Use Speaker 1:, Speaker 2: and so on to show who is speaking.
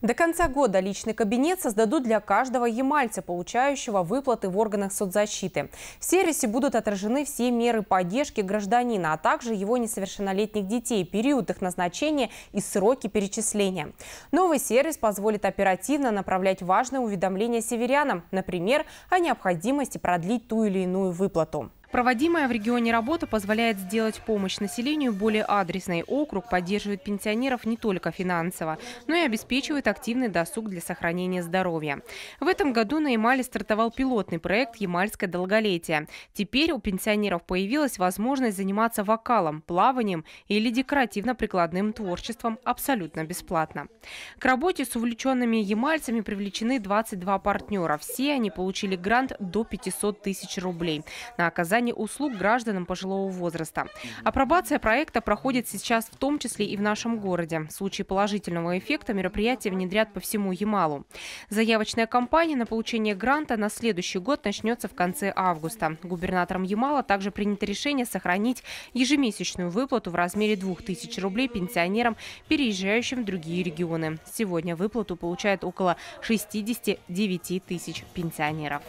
Speaker 1: До конца года личный кабинет создадут для каждого ямальца, получающего выплаты в органах соцзащиты. В сервисе будут отражены все меры поддержки гражданина, а также его несовершеннолетних детей, период их назначения и сроки перечисления. Новый сервис позволит оперативно направлять важные уведомления северянам, например, о необходимости продлить ту или иную выплату. Проводимая в регионе работа позволяет сделать помощь населению более адресной. Округ поддерживает пенсионеров не только финансово, но и обеспечивает активный досуг для сохранения здоровья. В этом году на Ямале стартовал пилотный проект «Ямальское долголетие». Теперь у пенсионеров появилась возможность заниматься вокалом, плаванием или декоративно-прикладным творчеством абсолютно бесплатно. К работе с увлеченными ямальцами привлечены 22 партнера. Все они получили грант до 500 тысяч рублей на оказание оказании услуг гражданам пожилого возраста. Апробация проекта проходит сейчас в том числе и в нашем городе. В случае положительного эффекта мероприятие внедрят по всему Ямалу. Заявочная кампания на получение гранта на следующий год начнется в конце августа. Губернатором Ямала также принято решение сохранить ежемесячную выплату в размере 2000 рублей пенсионерам, переезжающим в другие регионы. Сегодня выплату получает около 69 тысяч пенсионеров.